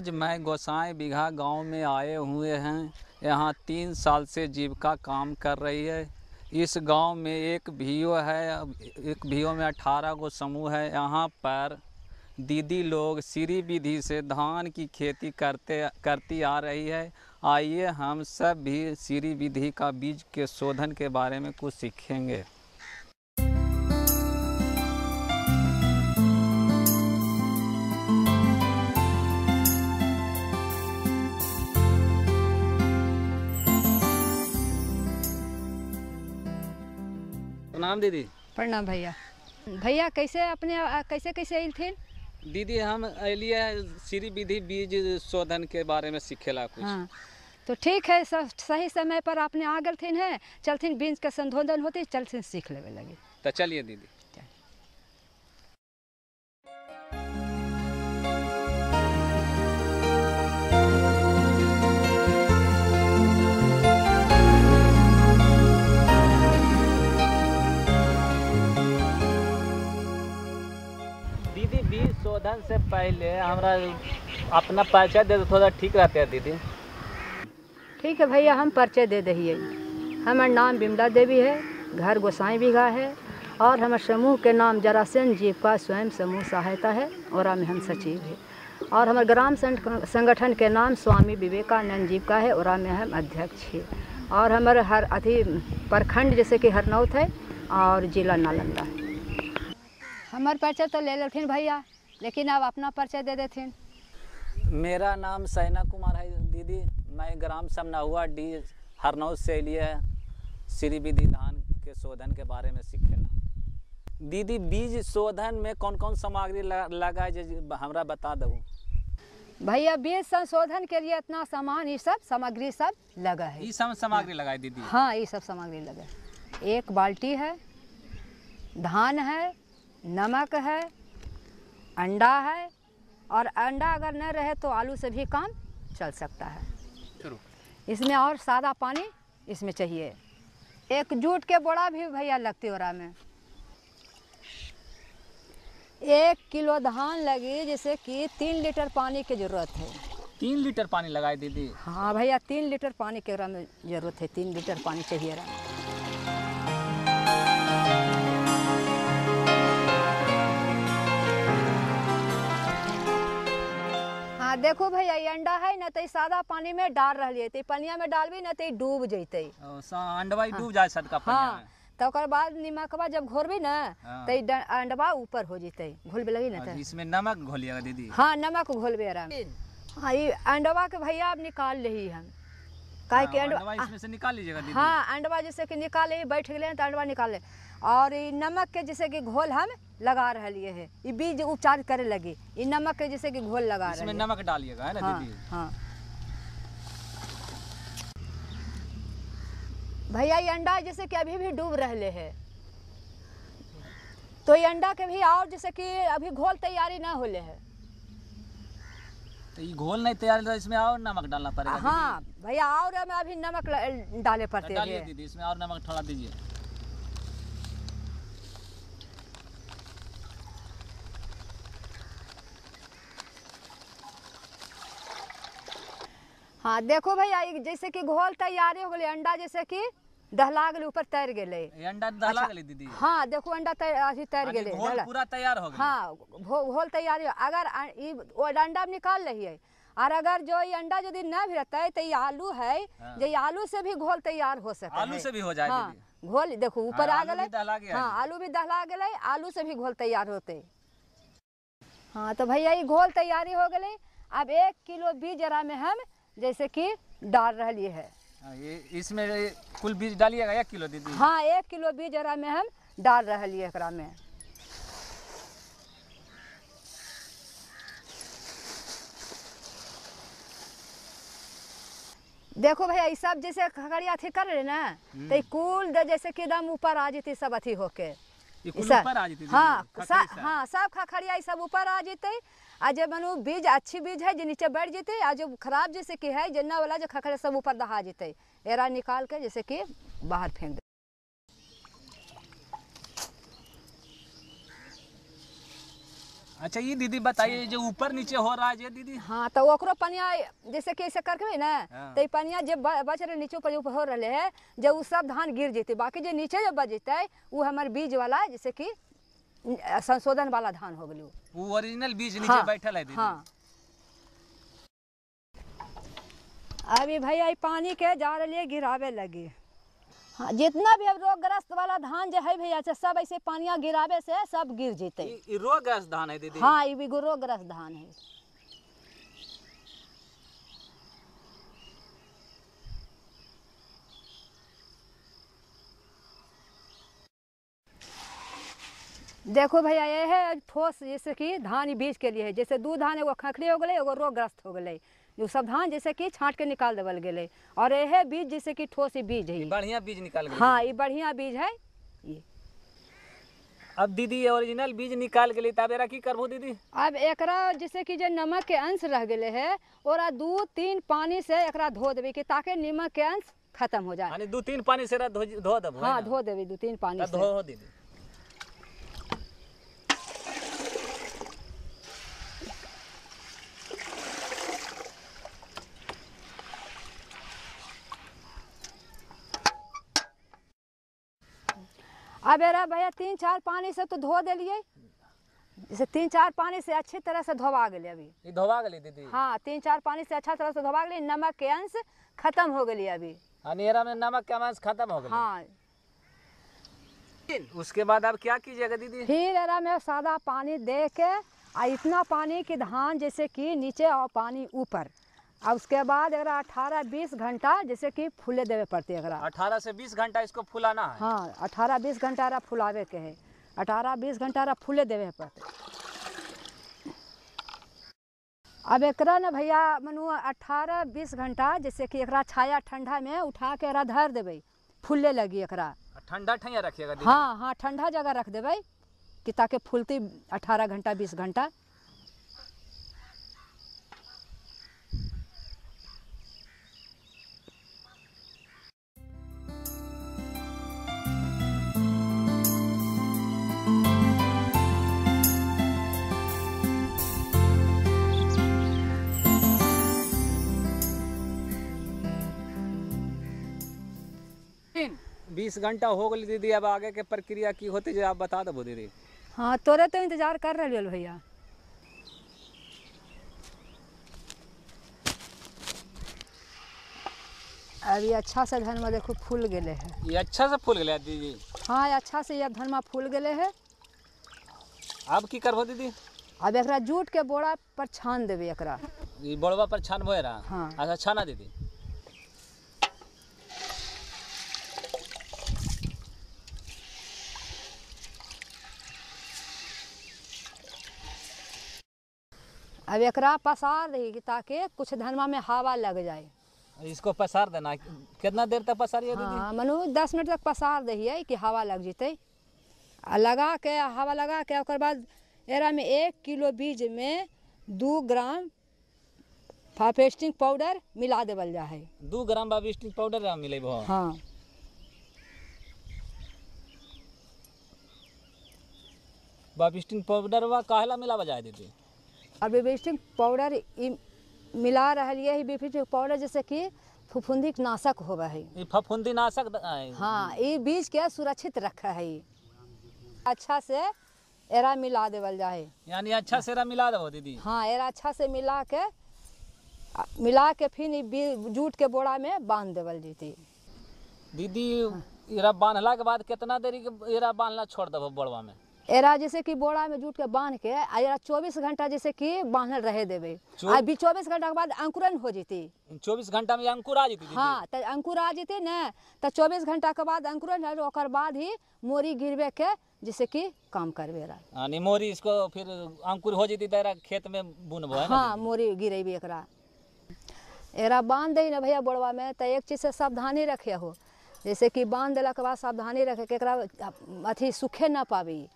आज मैं गोसाई बीघा गांव में आए हुए हैं यहाँ तीन साल से जीविका काम कर रही है इस गांव में एक भीओ है एक भीओ में अठारह गो समूह है यहाँ पर दीदी लोग सीरी विधि से धान की खेती करते करती आ रही है आइए हम सब भी सीरी विधि का बीज के शोधन के बारे में कुछ सीखेंगे प्रणाम दीदी प्रणाम भैया भैया कैसे अपने कैसे कैसे आयल थे दीदी हम अलिए श्री विधि बीज शोधन के बारे में सीखेला कुछ हाँ। तो ठीक है सब सही समय पर आपने आ गए थे चलते बीज के संधोधन होते चलते सीख लेवे लगे तो चलिए दीदी से पहले हमारा अपना परिचय दे दो थोड़ा ठीक रहते हैं दीदी ठीक है भैया हम परिचय दे दही हमारा नाम बिमला देवी है घर गोसाई बीघा है और हमारे समूह के नाम जरासेन जीविका स्वयं समूह सहायता है और हम सचिव है और हमारे ग्राम संगठन के नाम स्वामी विवेकानंद जीविका है और में हम अध्यक्ष है और हमारे हर अति प्रखंड जैसे कि हरनौत है और जिला नालंदा है हमारे परिचय तो ले लखिन भैया लेकिन आप अपना परिचय दे देते मेरा नाम सैना कुमार है दीदी मैं ग्राम हुआ डी हरनौज से लिए श्री विधि धान के शोधन के बारे में सीखे दीदी बीज शोधन में कौन कौन सामग्री लगा है हमारा बता दो भैया बीज संशोधन के लिए इतना सामान ये सब सामग्री सब लगा है ये सब सामग्री लगा है दीदी हाँ ये सब सामग्री लगा है एक बाल्टी है धान है नमक है अंडा है और अंडा अगर न रहे तो आलू से भी काम चल सकता है इसमें और सादा पानी इसमें चाहिए एक जूट के बोरा भी भैया लगती ओरा में एक किलो धान लगी जैसे कि तीन लीटर पानी की ज़रूरत है तीन लीटर पानी लगाए दीदी हाँ भैया तीन लीटर पानी के में ज़रूरत है तीन लीटर पानी चाहिए रहा हाँ देखो भैया अंडा है न तो सादा पानी में डाल रही है पनिया में डालबी न तो डूब जैते अंडवा डूब हाँ। जाए सटका हाँ, तो हाँ तो बाद नमकवा जब घोरबी ना तो अंडवा ऊपर हो जैते घोलबे लगी ना तो। इसमें नमक घोलिएगा दीदी हाँ नमक घोलबे आराम हाँ ये अंडवा के भैया अब निकाल रही हम काहे हाँ, के अंडवा इसमें से निकाल लीजिएगा दीदी हाँ अंडवा जैसे कि निकाले बैठ गए तो अंडवा निकाल ले और ये नमक के जैसे कि घोल हम लगा रहे है ये बीज उपचार करे लगे ये नमक के जैसे कि घोल लगा रहे नमक डालिएगा है ना हाँ, दीदी हाँ भैया ये अंडा जैसे कि अभी भी डूब रहे है तो ये अंडा के भी और जैसे कि अभी घोल तैयारी ना होले है तो ये घोल नहीं तैयार तो इसमें और नमक डालना पड़ेगा हाँ भैया और हमें अभी नमक डाले पड़ते हैं दीदी इसमें और नमक थोड़ा दीजिए हाँ देखो भैया जैसे कि घोल तैयारी हो गए अंडा जैसे कि दहला गए ऊपर तैर गए अंडा दहला अच्छा, दीदी हाँ देखो अंडा अभी तैर हाँ, गए पूरा तैयार हो हाँ घोल तैयार अगर अंडा निकाल रही है और अगर जो ये अंडा यदि न भी रहता है तो ये आलू है हाँ। जो ये आलू से भी घोल तैयार हो सके आलू से भी हो जाए हाँ घोल देखो हाँ, ऊपर आ गए हाँ आलू भी दहला गए आलू से भी घोल तैयार होते हाँ तो भैया ये घोल तैयारी हो गए अब एक किलो बीज जरा में हम जैसे कि डाल रही है हाँ, ये इसमें कुल बीज डालिएगा एक किलो दीदी हाँ एक किलो बीज अरा में हम डाल रही है में देखो भैया ये सब जैसे खगड़िया अथी कर रहे ना हम्म। तो कुल जैसे कि दम ऊपर आ जाती सब अथी होके सब हाँ सब हाँ, खखड़िया सब ऊपर आ जते आ जब मनु बीज अच्छी बीज है जो नीचे बैठ जते आ जो खराब जैसे कि है जन्ना वाला जो खखड़िया सब ऊपर दहा जते एरा निकाल के जैसे कि बाहर फेंक दे अच्छा ये दीदी बताइए जो ऊपर नीचे हो रहा है दीदी हाँ तो ओकरो पनिया जैसे कि ऐसे करके ना हाँ। तो पनिया जब बच रहे नीचे ऊपर हो रहे है जब वो सब धान गिर जेते बाकी जो नीचे जब बच जेते वो हमारे बीज वाला है जैसे कि संशोधन वाला धान हो गई वो ओरिजिनल बीज नीचे हाँ, बैठा है दीदी हाँ अभी भैया पानी के जा रही गिरावे लगी हाँ जितना भी रोग ग्रस्त वाला धान जो है भैया से सब ऐसे पानिया गिरावे से सब गिर जते रोग ग्रस्त धान है दीदी हाँ ये भी रोग ग्रस्त धान है देखो भैया ये है ठोस जैसे कि धान बीज के लिए है जैसे दो धान एगो खखड़ी हो गए एगो रोग ग्रस्त हो गए सब धान जैसे कि छाँट के निकाल देवल गए और यह बीज जैसे कि ठोस बीज है बढ़िया बीज निकाल हाँ ये बढ़िया बीज है ये अब दीदी ओरिजिनल बीज निकाल गए तब एरा की करबो दीदी अब एक जैसे कि जो नमक के अंश रह गए है और दो तीन पानी से एक धो देवे के ताकि नमक के अंश खत्म हो जाए दो तीन पानी से धो धो देबो हाँ धो देवे दो तीन पानी से धो दीदी अब अरे भैया तीन चार पानी से तो धो दिलिये जैसे तीन चार पानी से अच्छी तरह से धोवा गए अभी धोवा गए दीदी हाँ तीन चार पानी से अच्छा तरह से धोवा गए नमक के अंश खत्म हो गए अभी अनेरा हाँ, में नमक के अंश खत्म हो गए हाँ उसके बाद अब क्या कीजिएगा दीदी फिर अरा में सादा पानी दे के आ इतना पानी की धान जैसे की नीचे और पानी ऊपर अब उसके बाद अगर 18 20 घंटा जैसे कि फूले देवे पड़ते अगर अठारह से 20 घंटा इसको फुलाना है हाँ अठारह बीस घंटा रहा फुलावे के है अठारह बीस घंटा रहा फूले देवे पड़ते अब एक न भैया मनु 18 20 घंटा जैसे कि एक छाया ठंडा में उठा के धर देवे फूले लगी एक ठंडा ठंडा रखिएगा हाँ हाँ ठंडा जगह रख देवे कि ताकि फूलती अठारह घंटा बीस घंटा बीस घंटा हो गई दीदी अब आगे के प्रक्रिया की होती जो आप बता दबो दीदी हाँ तोरे तो इंतजार कर रहे भैया अभी अच्छा से धनमा देखो फूल गए है अच्छा हाँ, ये अच्छा से फूल गया दीदी हाँ अच्छा से यह धनमा फूल गए है अब की करबो दीदी अब एक जूट के बोरा पर छान देवे एक बोरवा पर छानबो हाँ अच्छा छाना दीदी अब एक पसार देगी ताकि कुछ धनवा में हवा लग जाए इसको पसार देना कितना देर तक पसारिए हाँ मनु दस मिनट तक पसार दही कि हवा लग जते लगा के हवा लगा के और बाद एरा में एक किलो बीज में दो ग्राम फाफेस्टिंग पाउडर मिला देवल जा है दो ग्राम फाफेस्टिंग पाउडर मिले हाँ बाबिस्टिन पाउडर वा कहला मिलावा जाए दीदी और बेबिस्टिंग पाउडर मिला रहा है बेबिस्टिंग पाउडर जैसे कि फफूंदी नाशक होवे है फफूंदी नाशक हाँ ये बीज के सुरक्षित रखा है अच्छा से एरा मिला देवल जाए यानी अच्छा से एरा मिला दो दीदी हाँ एरा अच्छा से मिला के मिला के फिर जूट के बोरा में बांध देवल जीती दीदी एरा बांधला के बाद कितना देरी के एरा बांधला छोड़ देव बोरा में एरा जैसे कि बोरा में जूट के बांध के एरा चौबीस घंटा जैसे कि बांधल रहे देवे आ बी चौबीस घंटा के बाद अंकुरन हो जेती चौबीस घंटा में अंकुर आ जेती हाँ तो अंकुर आ जेती ने तो चौबीस घंटा के बाद अंकुरन है और बाद ही मोरी गिरवे के जैसे कि काम करवे रहा मोरी इसको फिर अंकुर हो जेती तो खेत में बुनबो हाँ मोरी गिरेबी एक एरा बांध दे ना भैया बोड़वा में त एक चीज से सावधानी रखे हो जैसे कि बांध दिला के बाद सावधानी रखे के अथी सूखे ना पावी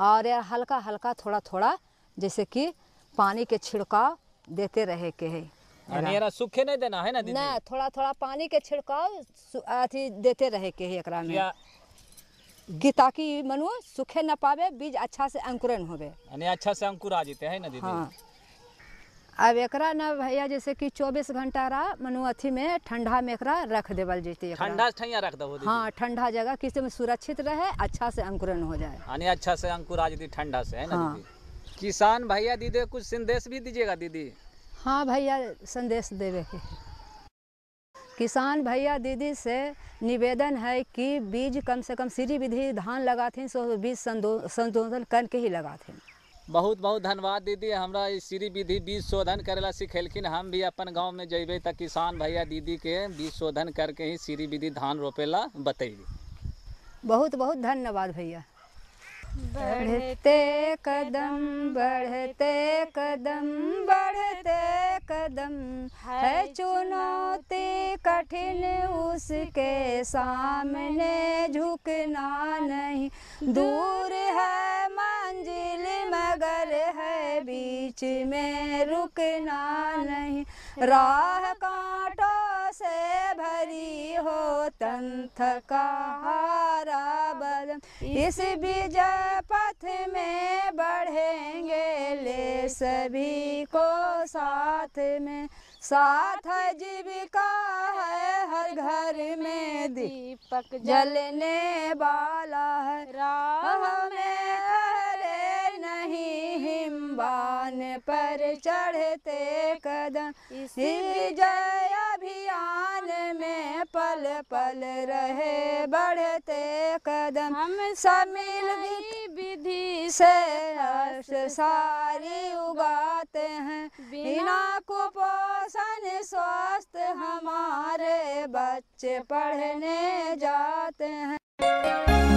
और यार हल्का हल्का थोड़ा थोड़ा जैसे कि पानी के छिड़काव देते रहे के है अनेरा सूखे नहीं देना है ना दीदी ना थोड़ा थोड़ा पानी के छिड़काव अथी देते रहे के है एकरा में गीता की मनु सूखे न पावे बीज अच्छा से अंकुरन होवे अच्छा से अंकुर आ जाते है ना दीदी हाँ। अब एक न भैया जैसे कि 24 घंटा रहा मनु अथी में ठंडा में एक रख देवल जैसे रख दे हाँ ठंडा जगह किसी में सुरक्षित रहे अच्छा से अंकुरन हो जाए हाँ, अच्छा से अंकुर ठंडा से है ना हाँ। किसान भैया दीदी कुछ संदेश भी दीजिएगा दीदी हाँ भैया संदेश देवे के किसान भैया दीदी से निवेदन है कि बीज कम से कम सीढ़ी विधि धान लगाते सो बीज संदो संशोधन करके ही लगाते हैं बहुत बहुत धन्यवाद दीदी हमरा श्री विधि बीज शोधन करेला सिखेलखिन हम भी अपन गांव में जेबे त किसान भैया दीदी के बीज शोधन करके ही श्री विधि धान रोपेला बतैबे बहुत बहुत धन्यवाद भैया बढ़ते कदम बढ़ते कदम बढ़ते कदम है चुनौती कठिन उसके सामने झुकना नहीं दूर है बीच में रुकना नहीं राह कांटों से भरी हो तंथ का हारा बल इस विजय पथ में बढ़ेंगे ले सभी को साथ में साथ है जीविका है हर घर में दीपक जलने वाला है राह में बान पर चढ़ते कदम इसी जय अभियान में पल पल रहे बढ़ते कदम हम समिल विधि से हर्ष सारी उगाते हैं बिना कुपोषण स्वस्थ हमारे बच्चे पढ़ने जाते हैं